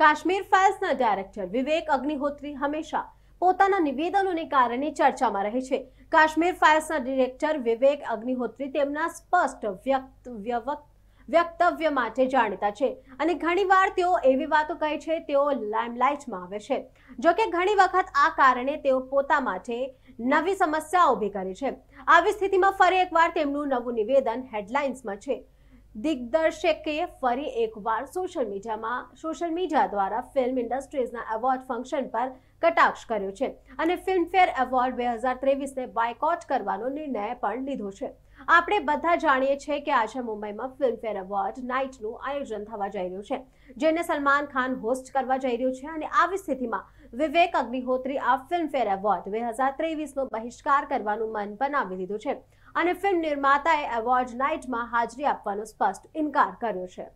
કાશ્મીર ફાઇલ્સના ડાયરેક્ટર વિવેક અગ્નિહોત્રી હંમેશા પોતાના નિવેદનોને કારણે ચર્ચામાં રહે છે કાશ્મીર ફાઇલ્સના ડિરેક્ટર વિવેક અગ્નિહોત્રી તેમના સ્પષ્ટ વ્યક્ત વ્યવક્ત માટે જાણીતા છે અને ઘણીવાર તેઓ એવી વાતો કહે છે તેઓ લાઇમલાઇટમાં આવે છે જોકે ઘણી વખત આ કારણે તેઓ પોતા માટે નવી સમસ્યા ઊભી કરી છે આવી સ્થિતિમાં ફરી એકવાર તેમનું નવું નિવેદન હેડલાઇન્સમાં છે દિગ્દર્શકે ફરી એકવાર સોશિયલ મીડિયામાં સોશિયલ મીડિયા દ્વારા ફિલ્મ ઇન્ડસ્ટ્રીઝના એવોર્ડ ફંક્શન પર કટાક્ષ કર્યો છે અને ફિલ્મફેર એવોર્ડ બે હજાર ત્રેવીસને બાયકોટ કરવાનો નિર્ણય પણ લીધો છે આપણે બધા જાણીએ છીએ કે આજે મુંબઈમાં ફિલ્મફેર એવોર્ડ નાઇટનું આયોજન થવા જઈ રહ્યું છે જેને સલમાન ખાન હોસ્ટ કરવા જઈ રહ્યું છે અને આવી સ્થિતિમાં વિવેક અગ્નિહોત્રી આ ફિલ્મફેર એવોર્ડ બે હજાર ત્રેવીસનો બહિષ્કાર કરવાનું મન બનાવી દીધું છે અને ફિલ્મ નિર્માતાએ એવોર્ડ નાઇટમાં હાજરી આપવાનો સ્પષ્ટ ઇનકાર કર્યો છે